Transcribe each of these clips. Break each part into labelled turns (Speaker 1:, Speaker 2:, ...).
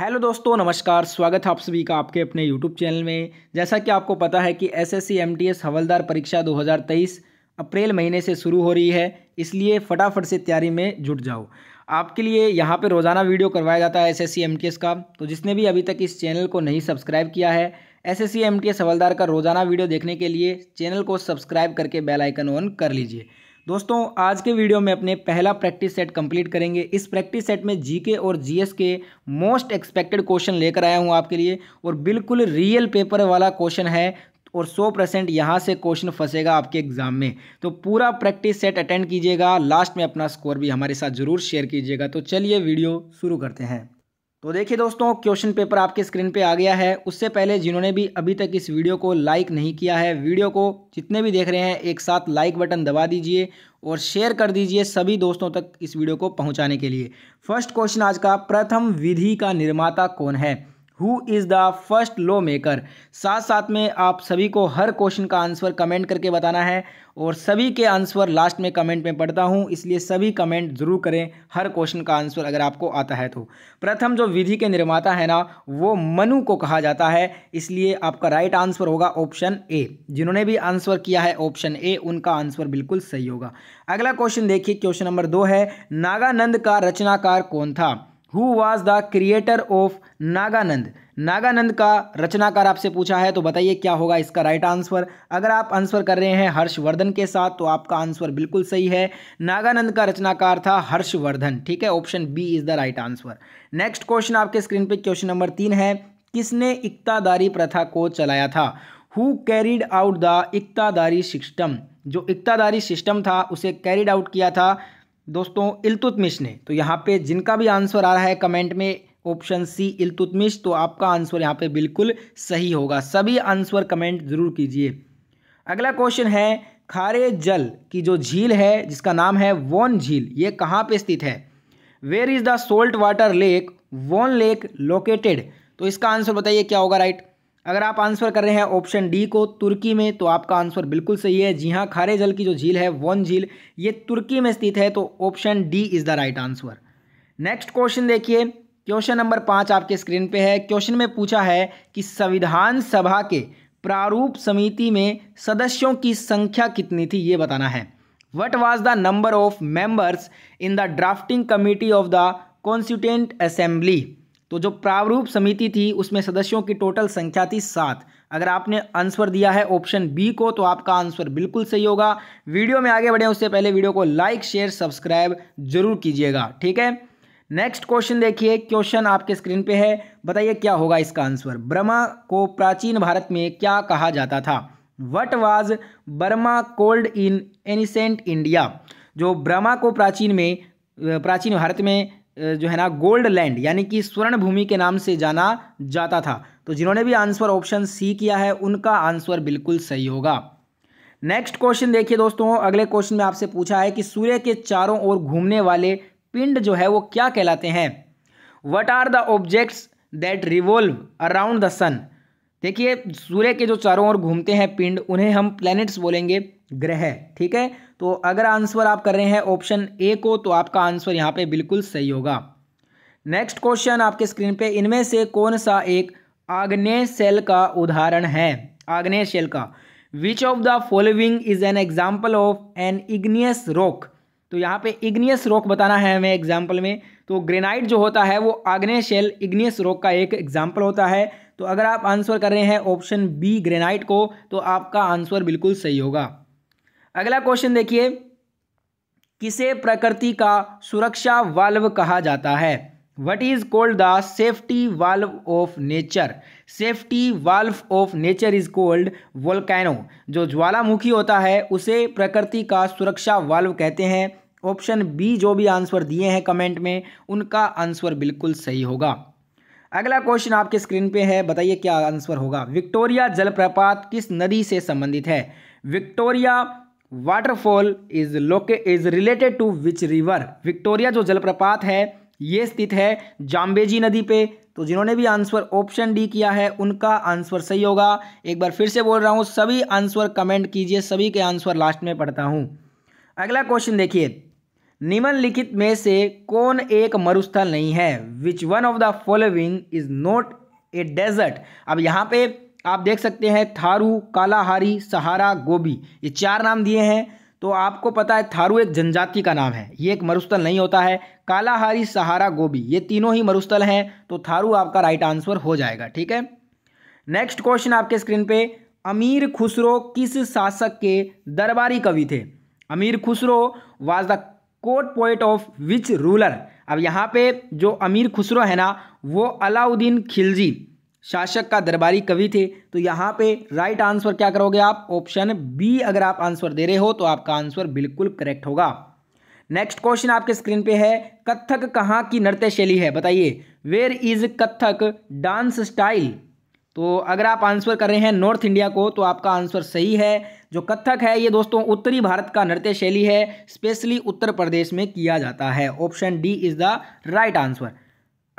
Speaker 1: hello दोस्तों नमस्कार स्वागत है आप सभी का आपके अपने यूट्यूब चैनल में जैसा कि आपको पता है कि एसएससी एमटीएस हवलदार परीक्षा 2023 अप्रैल महीने से शुरू हो रही है इसलिए फटाफट से तैयारी में जुट जाओ आपके लिए यहाँ पर रोज़ाना वीडियो करवाया जाता है एसएससी एमटीएस का तो जिसने भी अभी तक इस चैनल को नहीं सब्सक्राइब किया है एस एस हवलदार का रोज़ाना वीडियो देखने के लिए चैनल को सब्सक्राइब करके बेलाइकन ऑन कर लीजिए दोस्तों आज के वीडियो में अपने पहला प्रैक्टिस सेट कंप्लीट करेंगे इस प्रैक्टिस सेट में जीके और जीएस के मोस्ट एक्सपेक्टेड क्वेश्चन लेकर आया हूं आपके लिए और बिल्कुल रियल पेपर वाला क्वेश्चन है और 100 परसेंट यहाँ से क्वेश्चन फंसेगा आपके एग्जाम में तो पूरा प्रैक्टिस सेट अटेंड कीजिएगा लास्ट में अपना स्कोर भी हमारे साथ ज़रूर शेयर कीजिएगा तो चलिए वीडियो शुरू करते हैं तो देखिए दोस्तों क्वेश्चन पेपर आपके स्क्रीन पे आ गया है उससे पहले जिन्होंने भी अभी तक इस वीडियो को लाइक नहीं किया है वीडियो को जितने भी देख रहे हैं एक साथ लाइक बटन दबा दीजिए और शेयर कर दीजिए सभी दोस्तों तक इस वीडियो को पहुंचाने के लिए फर्स्ट क्वेश्चन आज का प्रथम विधि का निर्माता कौन है who is the first law maker साथ साथ में आप सभी को हर क्वेश्चन का आंसर कमेंट करके बताना है और सभी के आंसर लास्ट में कमेंट में पढ़ता हूँ इसलिए सभी कमेंट जरूर करें हर क्वेश्चन का आंसर अगर आपको आता है तो प्रथम जो विधि के निर्माता है ना वो मनु को कहा जाता है इसलिए आपका राइट आंसर होगा ऑप्शन ए जिन्होंने भी आंसर किया है ऑप्शन ए उनका आंसर बिल्कुल सही होगा अगला क्वेश्चन देखिए क्वेश्चन नंबर दो है नागानंद का रचनाकार कौन था who was the creator of Nagananda Nagananda का रचनाकार आपसे पूछा है तो बताइए क्या होगा इसका राइट आंसर अगर आप आंसर कर रहे हैं हर्षवर्धन के साथ तो आपका आंसर बिल्कुल सही है नागानंद का रचनाकार था हर्षवर्धन ठीक है option B is the right answer next question आपके स्क्रीन पे क्वेश्चन नंबर तीन है किसने इक्तादारी प्रथा को चलाया था who carried out the iqtadari system जो इक्तादारी सिस्टम था उसे कैरिड आउट किया था दोस्तों इलतुतमिश ने तो यहाँ पे जिनका भी आंसर आ रहा है कमेंट में ऑप्शन सी इलतुतमिश तो आपका आंसर यहाँ पे बिल्कुल सही होगा सभी आंसर कमेंट ज़रूर कीजिए अगला क्वेश्चन है खारे जल की जो झील है जिसका नाम है वोन झील ये कहाँ पे स्थित है where is the salt water lake Van lake located तो इसका आंसर बताइए क्या होगा राइट अगर आप आंसर कर रहे हैं ऑप्शन डी को तुर्की में तो आपका आंसर बिल्कुल सही है जी हाँ खारे जल की जो झील है वन झील ये तुर्की में स्थित है तो option D is the right answer next question देखिए क्वेश्चन नंबर पाँच आपके स्क्रीन पे है क्वेश्चन में पूछा है कि संविधान सभा के प्रारूप समिति में सदस्यों की संख्या कितनी थी ये बताना है what was the number of members in the drafting committee of the constituent assembly तो जो प्रारूप समिति थी उसमें सदस्यों की टोटल संख्या थी सात अगर आपने आंसर दिया है ऑप्शन बी को तो आपका आंसर बिल्कुल सही होगा वीडियो में आगे बढ़ें उससे पहले वीडियो को लाइक शेयर सब्सक्राइब जरूर कीजिएगा ठीक है नेक्स्ट क्वेश्चन देखिए क्वेश्चन आपके स्क्रीन पे है बताइए क्या होगा इसका आंसर ब्रह्मा को प्राचीन भारत में क्या कहा जाता था what was Burma called in ancient India जो ब्रह्मा को प्राचीन में प्राचीन भारत में जो है ना गोल्ड लैंड यानी कि स्वर्ण भूमि के नाम से जाना जाता था तो जिन्होंने भी आंसर ऑप्शन सी किया है उनका आंसर बिल्कुल सही होगा नेक्स्ट क्वेश्चन देखिए दोस्तों अगले क्वेश्चन में आपसे पूछा है कि सूर्य के चारों ओर घूमने वाले पिंड जो है वो क्या कहलाते हैं what are the objects that revolve around the sun देखिए सूर्य के जो चारों ओर घूमते हैं पिंड उन्हें हम प्लैनेट्स बोलेंगे ग्रह ठीक है तो अगर आंसर आप कर रहे हैं ऑप्शन ए को तो आपका आंसर यहाँ पे बिल्कुल सही होगा नेक्स्ट क्वेश्चन आपके स्क्रीन पे इनमें से कौन सा एक आग्नेय सेल का उदाहरण है आग्नेय सेल का which of the following is an example of an igneous rock तो यहाँ पे इग्नियस रॉक बताना है हमें एग्जाम्पल में तो ग्रेनाइट जो होता है वो आग्नेय शेल इग्नियस रॉक का एक एग्जाम्पल होता है तो अगर आप आंसर कर रहे हैं ऑप्शन बी ग्रेनाइट को तो आपका आंसर बिल्कुल सही होगा अगला क्वेश्चन देखिए किसे प्रकृति का सुरक्षा वाल्व कहा जाता है what is called the safety valve of nature safety valve of nature is called volcano जो ज्वालामुखी होता है उसे प्रकृति का सुरक्षा वाल्व कहते हैं ऑप्शन बी जो भी आंसर दिए हैं कमेंट में उनका आंसर बिल्कुल सही होगा अगला क्वेश्चन आपके स्क्रीन पे है बताइए क्या आंसर होगा विक्टोरिया जलप्रपात किस नदी से संबंधित है Victoria waterfall is located is related to which river Victoria जो जलप्रपात है ये स्थित है जाम्बेजी नदी पे तो जिन्होंने भी आंसर ऑप्शन डी किया है उनका आंसर सही होगा एक बार फिर से बोल रहा हूँ सभी आंसर कमेंट कीजिए सभी के आंसर लास्ट में पढ़ता हूँ अगला क्वेश्चन देखिए निम्नलिखित में से कौन एक मरुस्थल नहीं है which one of the following is not a desert अब यहाँ पे आप देख सकते हैं थारू कालाहारी सहारा गोभी ये चार नाम दिए हैं तो आपको पता है थारू एक जनजाति का नाम है ये एक मरुस्थल नहीं होता है कालाहारी सहारा गोभी ये तीनों ही मरुस्थल हैं तो थारू आपका राइट आंसर हो जाएगा ठीक है नेक्स्ट क्वेश्चन आपके स्क्रीन पे अमीर खुसरो किस शासक के दरबारी कवि थे Amir Khusro was the court poet of which ruler अब यहाँ पे जो अमीर खुसरो है ना वो अलाउद्दीन खिलजी शासक का दरबारी कवि थे तो यहाँ पे राइट आंसर क्या करोगे आप ऑप्शन बी अगर आप आंसर दे रहे हो तो आपका आंसर बिल्कुल करेक्ट होगा नेक्स्ट क्वेश्चन आपके स्क्रीन पे है कथक कहाँ की नृत्य शैली है बताइए where is Kathak dance style तो अगर आप आंसर कर रहे हैं नॉर्थ इंडिया को तो आपका आंसर सही है जो कथक है ये दोस्तों उत्तरी भारत का नृत्य शैली है स्पेशली उत्तर प्रदेश में किया जाता है option D is the right answer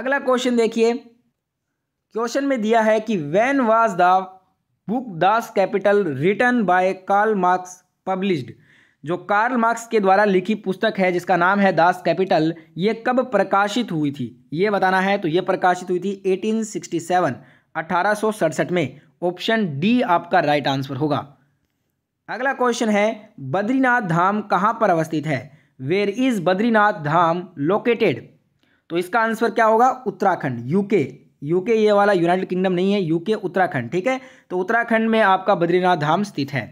Speaker 1: अगला क्वेश्चन देखिए क्वेश्चन में दिया है कि when was the book Das Kapital written by Karl Marx published जो कार्ल मार्क्स के द्वारा लिखी पुस्तक है जिसका नाम है दास कैपिटल ये कब प्रकाशित हुई थी ये बताना है तो ये प्रकाशित हुई थी 1867 अठारह में ऑप्शन डी आपका राइट आंसर होगा अगला क्वेश्चन है बद्रीनाथ धाम कहाँ पर अवस्थित है where is Badrinath Dham located तो इसका आंसर क्या होगा उत्तराखंड यूके यूके ये वाला यूनाइटेड किंगडम नहीं है यूके उत्तराखंड ठीक है तो उत्तराखंड में आपका बद्रीनाथ धाम स्थित है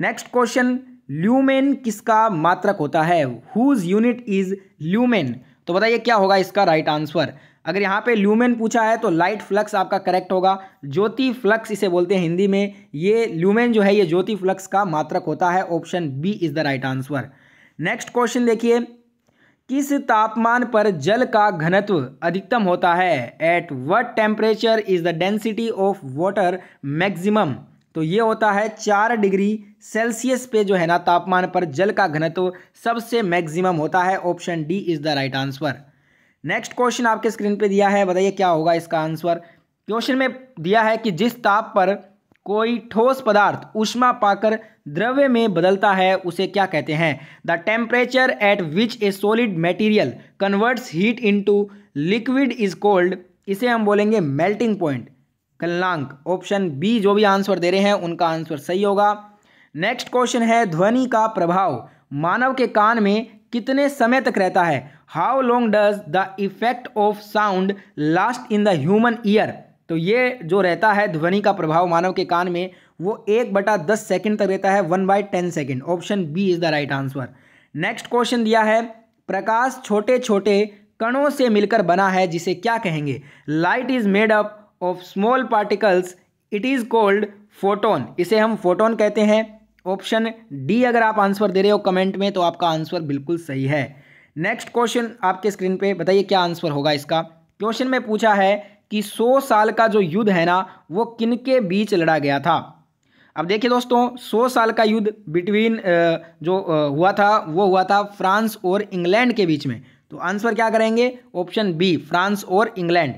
Speaker 1: नेक्स्ट क्वेश्चन ल्यूमेन किसका मात्रक होता है हुज यूनिट इज ल्यूमेन तो बताइए क्या होगा इसका राइट right आंसर अगर यहाँ पे ल्यूमेन पूछा है तो लाइट फ्लक्स आपका करेक्ट होगा ज्योति फ्लक्स इसे बोलते हैं हिंदी में ये ल्यूमेन जो है ये ज्योति फ्लक्स का मात्रक होता है option B is the right answer next question देखिए किस तापमान पर जल का घनत्व अधिकतम होता है at what temperature is the density of water maximum तो ये होता है चार डिग्री सेल्सियस पे जो है ना तापमान पर जल का घनत्व सबसे मैक्सिमम होता है option D is the right answer next question आपके स्क्रीन पे दिया है बताइए क्या होगा इसका आंसर क्वेश्चन में दिया है कि जिस ताप पर कोई ठोस पदार्थ उष्मा पाकर द्रव्य में बदलता है उसे क्या कहते हैं the temperature at which a solid material converts heat into liquid is called इसे हम बोलेंगे मेल्टिंग पॉइंट कलनांक ऑप्शन बी जो भी आंसर दे रहे हैं उनका आंसर सही होगा नेक्स्ट क्वेश्चन है ध्वनि का प्रभाव मानव के कान में कितने समय तक रहता है how long does the effect of sound last in the human ear तो ये जो रहता है ध्वनि का प्रभाव मानव के कान में वो एक बटा दस सेकेंड तक रहता है one by ten second option B is the right answer next question दिया है प्रकाश छोटे छोटे कणों से मिलकर बना है जिसे क्या कहेंगे light is made up of small particles it is called photon इसे हम फोटोन कहते हैं ऑप्शन डी अगर आप आंसर दे रहे हो कमेंट में तो आपका आंसर बिल्कुल सही है नेक्स्ट क्वेश्चन आपके स्क्रीन पे बताइए क्या आंसर होगा इसका क्वेश्चन में पूछा है कि 100 साल का जो युद्ध है ना वो किन के बीच लड़ा गया था अब देखिए दोस्तों 100 साल का युद्ध बिटवीन जो हुआ था वो हुआ था फ्रांस और इंग्लैंड के बीच में तो आंसर क्या करेंगे ऑप्शन बी फ्रांस और इंग्लैंड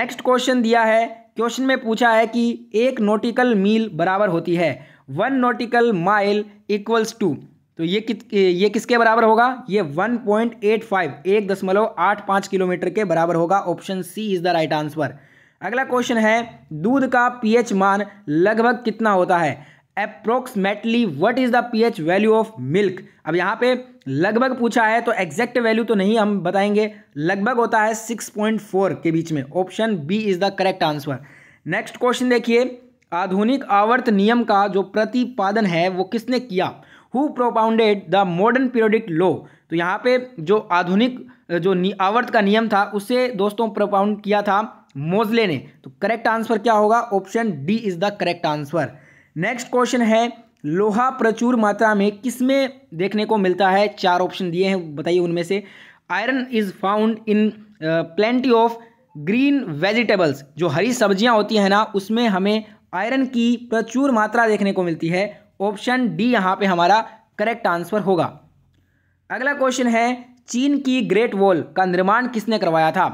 Speaker 1: नेक्स्ट क्वेश्चन दिया है क्वेश्चन में पूछा है कि एक नोटिकल मील बराबर होती है one nautical mile equals to तो ये कि, ये किसके बराबर होगा ये 1.85 एक दशमलव आठ पाँच किलोमीटर के बराबर होगा option C is the right answer अगला क्वेश्चन है दूध का पीएच मान लगभग कितना होता है approximately what is the pH value of milk अब यहाँ पे लगभग पूछा है तो एग्जैक्ट वैल्यू तो नहीं हम बताएंगे लगभग होता है फोर के बीच में option B is the correct answer next question देखिए आधुनिक आवर्त नियम का जो प्रतिपादन है वो किसने किया who propounded the modern periodic law तो यहाँ पे जो आधुनिक जो आवर्त का नियम था उसे दोस्तों प्रोपाउंड किया था मोजले ने तो करेक्ट आंसर क्या होगा option D is the correct answer next question है लोहा प्रचुर मात्रा में किसमें देखने को मिलता है चार ऑप्शन दिए हैं बताइए उनमें से iron is found in plenty of green vegetables जो हरी सब्जियां होती हैं ना उसमें हमें आयरन की प्रचुर मात्रा देखने को मिलती है ऑप्शन डी यहाँ पे हमारा करेक्ट आंसर होगा अगला क्वेश्चन है चीन की ग्रेट वॉल का निर्माण किसने करवाया था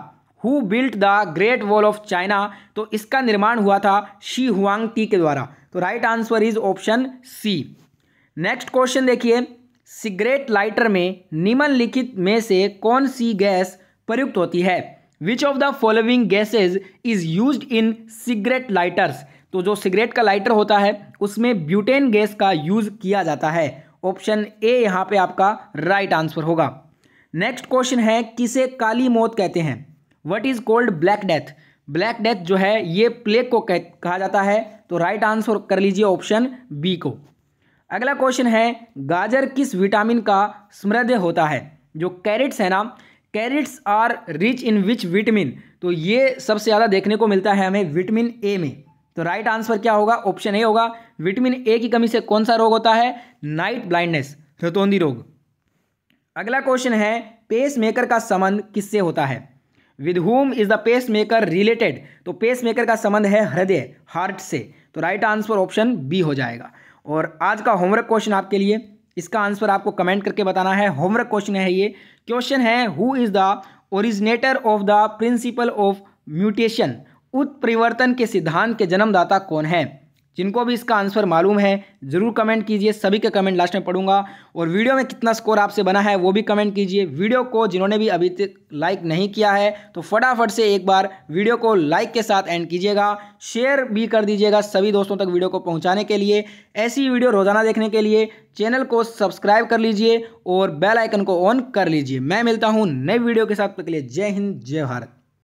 Speaker 1: who built the great wall of China तो इसका निर्माण हुआ था शी हुआंग टी के द्वारा तो right answer is option C next question देखिए सिगरेट लाइटर में निम्नलिखित में से कौन सी गैस प्रयुक्त होती है which of the following gases is use in cigarette lighters तो जो सिगरेट का लाइटर होता है उसमें ब्यूटेन गैस का यूज़ किया जाता है ऑप्शन ए यहाँ पे आपका राइट आंसर होगा नेक्स्ट क्वेश्चन है किसे काली मौत कहते हैं what is called black death black death जो है ये प्लेग को कह, कहा जाता है तो राइट आंसर कर लीजिए ऑप्शन बी को अगला क्वेश्चन है गाजर किस विटामिन का समृद्ध होता है जो कैरेट्स है ना carrots are rich in which vitamin तो ये सबसे ज़्यादा देखने को मिलता है हमें विटामिन ए में तो राइट आंसर क्या होगा ऑप्शन ए होगा विटामिन ए की कमी से कौन सा रोग होता है नाइट ब्लाइंडनेस रतौंदी रोग अगला क्वेश्चन है पेस मेकर का संबंध किससे होता है with whom is the pace maker related तो पेस मेकर का संबंध है हृदय हार्ट से तो राइट आंसर ऑप्शन बी हो जाएगा और आज का होमवर्क क्वेश्चन आपके लिए इसका आंसर आपको कमेंट करके बताना है होमवर्क क्वेश्चन है ये क्वेश्चन है who is the originator of the principle of mutation उत्परिवर्तन के सिद्धांत के जन्मदाता कौन है जिनको भी इसका आंसर मालूम है ज़रूर कमेंट कीजिए सभी के कमेंट लास्ट में पढ़ूंगा और वीडियो में कितना स्कोर आपसे बना है वो भी कमेंट कीजिए वीडियो को जिन्होंने भी अभी तक लाइक नहीं किया है तो फटाफट से एक बार वीडियो को लाइक के साथ एंड कीजिएगा शेयर भी कर दीजिएगा सभी दोस्तों तक वीडियो को पहुँचाने के लिए ऐसी वीडियो रोज़ाना देखने के लिए चैनल को सब्सक्राइब कर लीजिए और बेलाइकन को ऑन कर लीजिए मैं मिलता हूँ नई वीडियो के साथ के लिए जय हिंद जय भारत